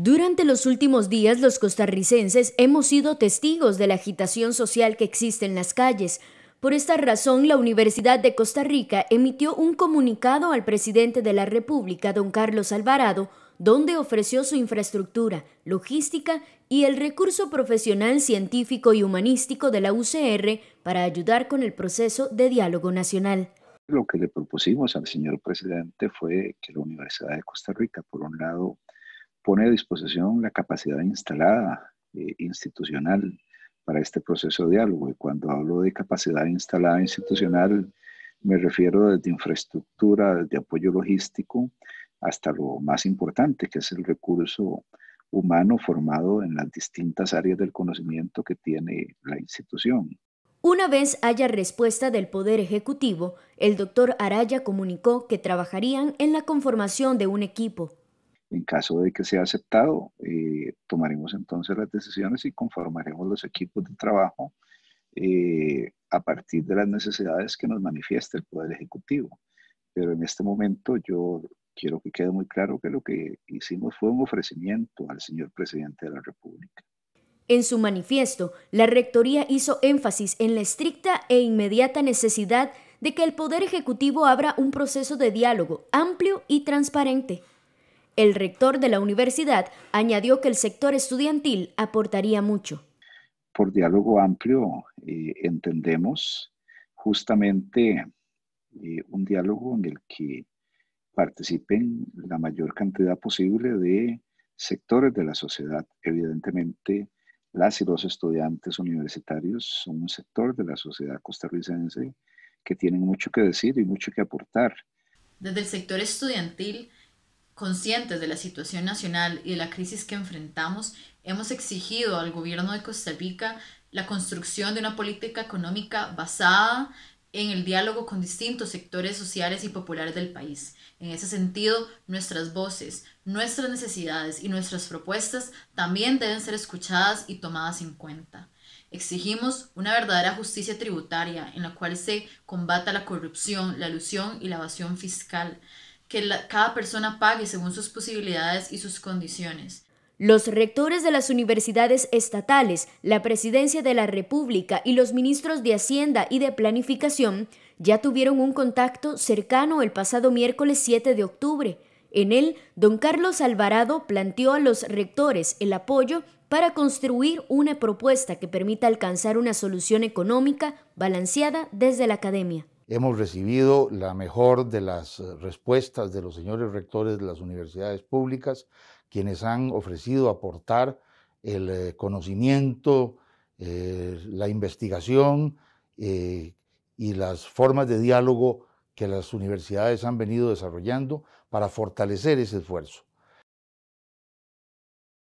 Durante los últimos días los costarricenses hemos sido testigos de la agitación social que existe en las calles. Por esta razón, la Universidad de Costa Rica emitió un comunicado al presidente de la República, don Carlos Alvarado, donde ofreció su infraestructura, logística y el recurso profesional científico y humanístico de la UCR para ayudar con el proceso de diálogo nacional. Lo que le propusimos al señor presidente fue que la Universidad de Costa Rica, por un lado, pone a disposición la capacidad instalada eh, institucional para este proceso de diálogo. Y cuando hablo de capacidad instalada institucional, me refiero desde infraestructura, desde apoyo logístico, hasta lo más importante, que es el recurso humano formado en las distintas áreas del conocimiento que tiene la institución. Una vez haya respuesta del Poder Ejecutivo, el doctor Araya comunicó que trabajarían en la conformación de un equipo en caso de que sea aceptado, eh, tomaremos entonces las decisiones y conformaremos los equipos de trabajo eh, a partir de las necesidades que nos manifieste el Poder Ejecutivo. Pero en este momento yo quiero que quede muy claro que lo que hicimos fue un ofrecimiento al señor presidente de la República. En su manifiesto, la Rectoría hizo énfasis en la estricta e inmediata necesidad de que el Poder Ejecutivo abra un proceso de diálogo amplio y transparente. El rector de la universidad añadió que el sector estudiantil aportaría mucho. Por diálogo amplio eh, entendemos justamente eh, un diálogo en el que participen la mayor cantidad posible de sectores de la sociedad. Evidentemente, las y los estudiantes universitarios son un sector de la sociedad costarricense que tienen mucho que decir y mucho que aportar. Desde el sector estudiantil, Conscientes de la situación nacional y de la crisis que enfrentamos, hemos exigido al gobierno de Costa Rica la construcción de una política económica basada en el diálogo con distintos sectores sociales y populares del país. En ese sentido, nuestras voces, nuestras necesidades y nuestras propuestas también deben ser escuchadas y tomadas en cuenta. Exigimos una verdadera justicia tributaria en la cual se combata la corrupción, la ilusión y la evasión fiscal que cada persona pague según sus posibilidades y sus condiciones. Los rectores de las universidades estatales, la Presidencia de la República y los ministros de Hacienda y de Planificación ya tuvieron un contacto cercano el pasado miércoles 7 de octubre. En él, don Carlos Alvarado planteó a los rectores el apoyo para construir una propuesta que permita alcanzar una solución económica balanceada desde la academia. Hemos recibido la mejor de las eh, respuestas de los señores rectores de las universidades públicas, quienes han ofrecido aportar el eh, conocimiento, eh, la investigación y las formas de diálogo que las universidades han venido desarrollando para fortalecer ese esfuerzo.